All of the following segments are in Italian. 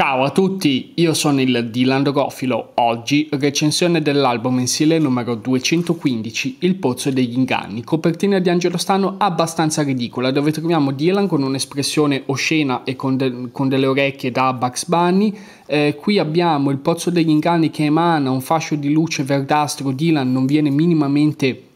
Ciao a tutti, io sono il Dylan Rofilo. Oggi recensione dell'album mensile numero 215, Il pozzo degli inganni, copertina di Angelo Stano abbastanza ridicola, dove troviamo Dylan con un'espressione oscena e con, de con, delle orecchie da Bugs Bunny. Eh, qui abbiamo il pozzo degli inganni che emana un fascio di luce verdastro, Dylan non viene minimamente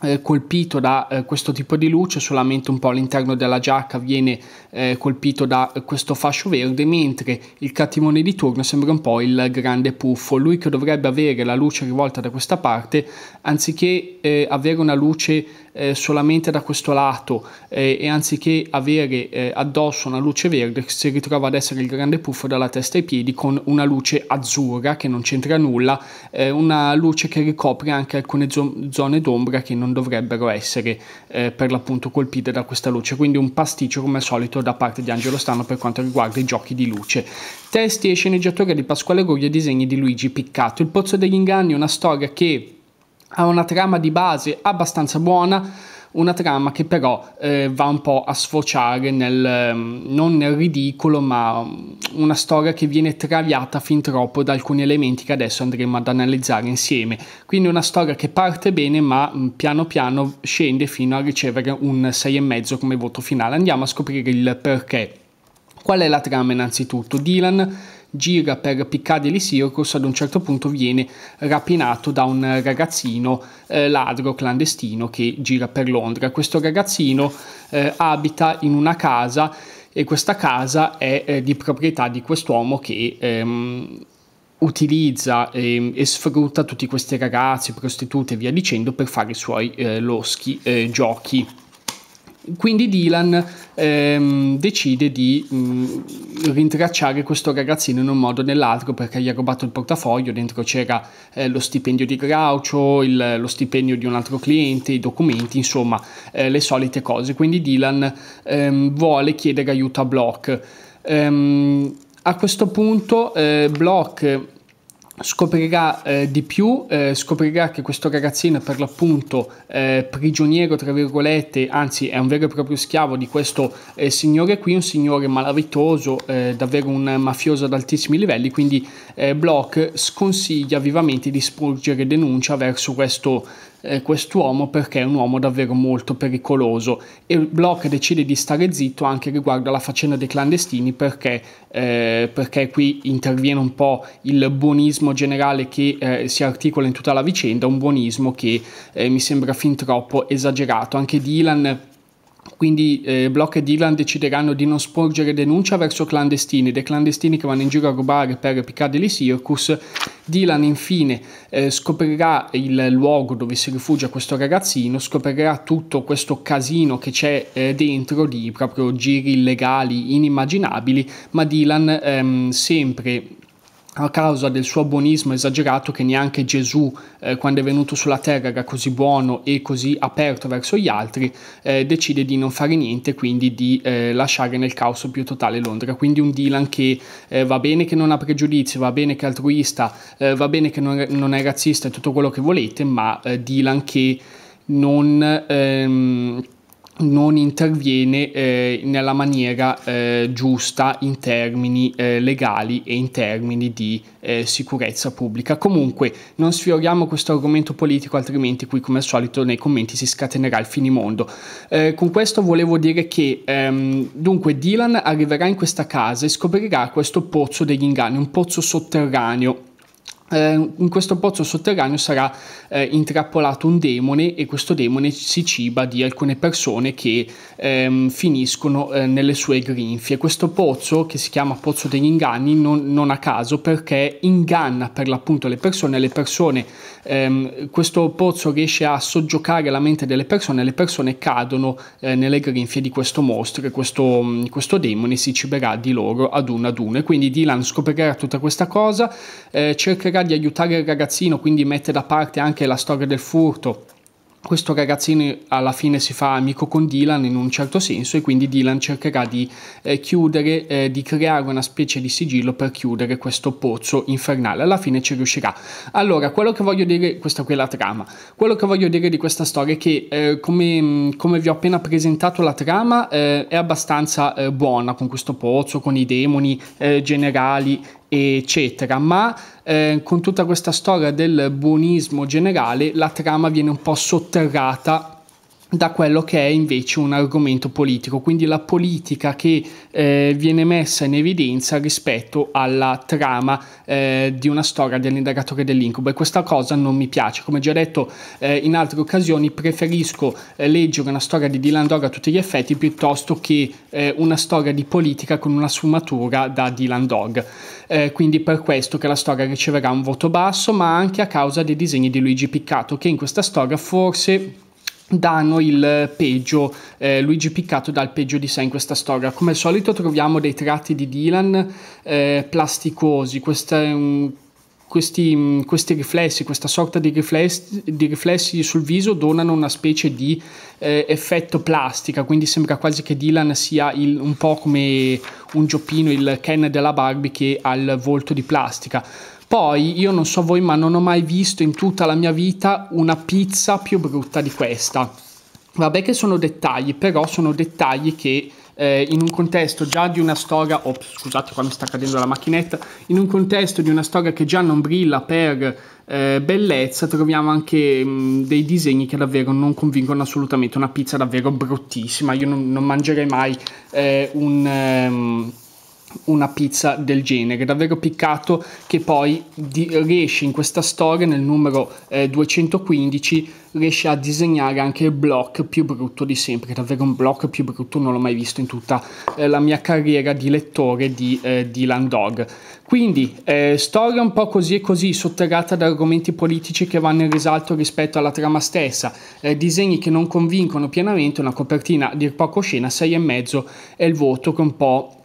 eh, colpito da eh, questo tipo di luce, solamente un po' all'interno della giacca viene eh, colpito da questo fascio verde, mentre il cattivone di turno sembra un po' il grande puffo, lui che dovrebbe avere la luce rivolta da questa parte, anziché eh, avere una luce eh, solamente da questo lato eh, e anziché avere eh, addosso una luce verde si ritrova ad essere il grande puffo dalla testa ai piedi con una luce azzurra che non c'entra nulla, eh, una luce che ricopre anche alcune zo- zone d'ombra che non dovrebbero essere eh, per l'appunto colpite da questa luce, quindi un pasticcio come al solito da parte di Angelo Stanno per quanto riguarda i giochi di luce. Testi e sceneggiatura di Pasquale Guglia disegni di Luigi Piccato. Il Pozzo degli Inganni è una storia che ha una trama di base abbastanza buona, una trama che però eh, va un po' a sfociare nel, ehm, non nel ridicolo, ma mm, una storia che viene traviata fin troppo da alcuni elementi che adesso andremo ad analizzare insieme. Quindi una storia che parte bene, ma mm, piano piano scende fino a ricevere un 6,5 come voto finale. Andiamo a scoprire il perché. Qual è la trama innanzitutto? Dylan gira per Piccadilly Circus, ad un certo punto viene rapinato da un ragazzino eh, ladro clandestino che gira per Londra. Questo ragazzino eh, abita in una casa e questa casa è eh, di proprietà di quest'uomo che... Ehm, utilizza e, ehm, e, sfrutta tutti questi ragazzi, prostitute e via dicendo per fare i suoi eh, loschi eh, giochi quindi Dylan ehm, decide di mh, mm, rintracciare questo ragazzino in un modo o nell'altro perché gli ha rubato il portafoglio, dentro c'era eh, lo stipendio di Groucho, il, lo stipendio di un altro cliente, i documenti, insomma eh, le solite cose. Quindi Dylan ehm, vuole chiedere aiuto a Block. Ehm, a questo punto eh, Block scoprirà eh, di più, eh, scoprirà che questo ragazzino è per l'appunto eh, prigioniero, tra virgolette, anzi è un vero e proprio schiavo di questo eh, signore qui, un signore malavitoso, eh, davvero un mafioso ad altissimi livelli, quindi eh, Block sconsiglia vivamente di sporgere denuncia verso questo eh, quest'uomo perché è un uomo davvero molto pericoloso e Bloch decide di stare zitto anche riguardo alla faccenda dei clandestini perché, eh, perché qui interviene un po' il buonismo generale che eh, si articola in tutta la vicenda, un buonismo che eh, mi sembra fin troppo esagerato. Anche Dylan quindi eh, Block e Dylan decideranno di non sporgere denuncia verso clandestini, dei clandestini che vanno in giro a rubare per Piccadilly Circus. Dylan infine eh, scoprirà il luogo dove si rifugia questo ragazzino, scoprirà tutto questo casino che c'è eh, dentro di proprio giri illegali inimmaginabili, ma Dylan ehm, sempre a causa del suo buonismo esagerato che neanche Gesù eh, quando è venuto sulla terra era così buono e così aperto verso gli altri, eh, decide di non fare niente, quindi di eh, lasciare nel caos più totale Londra. Quindi un Dylan che eh, va bene che non ha pregiudizi, va bene che è altruista, eh, va bene che non, non, è razzista e tutto quello che volete, ma eh, Dylan che non... Ehm, non interviene eh, nella maniera eh, giusta in termini eh, legali e in termini di eh, sicurezza pubblica. Comunque non sfioriamo questo argomento politico, altrimenti qui come al solito nei commenti si scatenerà il finimondo. Eh, con questo volevo dire che ehm, dunque Dylan arriverà in questa casa e scoprirà questo pozzo degli inganni, un pozzo sotterraneo eh, in questo pozzo sotterraneo sarà eh, intrappolato un demone e questo demone si ciba di alcune persone che ehm, finiscono eh, nelle sue grinfie. Questo pozzo, che si chiama Pozzo degli Inganni, non, non a caso perché inganna per l'appunto le persone, le persone ehm, questo pozzo riesce a soggiocare la mente delle persone, e le persone cadono eh, nelle grinfie di questo mostro e questo, mm, questo, demone si ciberà di loro ad uno ad uno. E quindi Dylan scoprirà tutta questa cosa, eh, cercherà cerca di aiutare il ragazzino, quindi mette da parte anche la storia del furto. Questo ragazzino alla fine si fa amico con Dylan in un certo senso e quindi Dylan cercherà di eh, chiudere, eh, di creare una specie di sigillo per chiudere questo pozzo infernale. Alla fine ci riuscirà. Allora, quello che voglio dire, questa qui è la trama, quello che voglio dire di questa storia è che eh, come, come, vi ho appena presentato la trama eh, è abbastanza eh, buona con questo pozzo, con i demoni eh, generali eccetera, ma eh, con tutta questa storia del buonismo generale la trama viene un po' sotterrata da quello che è invece un argomento politico, quindi la politica che eh, viene messa in evidenza rispetto alla trama eh, di una storia dell'indagatore dell'incubo e questa cosa non mi piace, come già detto eh, in altre occasioni preferisco eh, leggere una storia di Dylan Dog a tutti gli effetti piuttosto che eh, una storia di politica con una sfumatura da Dylan Dog, eh, quindi per questo che la storia riceverà un voto basso ma anche a causa dei disegni di Luigi Piccato che in questa storia forse danno il peggio, eh, Luigi Piccato dà il peggio di sé in questa storia. Come al solito troviamo dei tratti di Dylan eh, plasticosi, questa è mm, un questi, mm, questi, riflessi, questa sorta di riflessi, di riflessi, sul viso donano una specie di eh, effetto plastica, quindi sembra quasi che Dylan sia il, un po' come un gioppino, il Ken della Barbie che ha il volto di plastica. Poi io non so voi, ma non ho mai visto in tutta la mia vita una pizza più brutta di questa. Vabbè che sono dettagli, però sono dettagli che eh, in un contesto già di una storia, oh, scusate qua mi sta cadendo la macchinetta, in un contesto di una storia che già non brilla per eh, bellezza, troviamo anche mh, mm, dei disegni che davvero non convincono assolutamente, una pizza davvero bruttissima, io non, non mangerei mai eh, un... Um, una pizza del genere. Davvero piccato che poi di, riesce in questa storia, nel numero eh, 215, riesce a disegnare anche il block più brutto di sempre. Davvero un block più brutto non l'ho mai visto in tutta eh, la mia carriera di lettore di eh, Dylan Dog. Quindi, eh, storia un po' così e così, sotterrata da argomenti politici che vanno in risalto rispetto alla trama stessa, eh, disegni che non convincono pienamente, una copertina di poco scena, 6,5 è il voto che un po'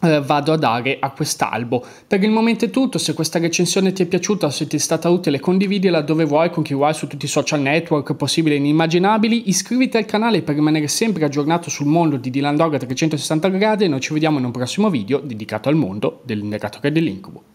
Eh, vado a dare a quest'albo. Per il momento è tutto, se questa recensione ti è piaciuta, se ti è stata utile, condividila dove vuoi, con chi vuoi, su tutti i social network possibili e inimmaginabili, iscriviti al canale per rimanere sempre aggiornato sul mondo di Dylan Dog a 360 e noi ci vediamo in un prossimo video dedicato al mondo del narratore dell'incubo.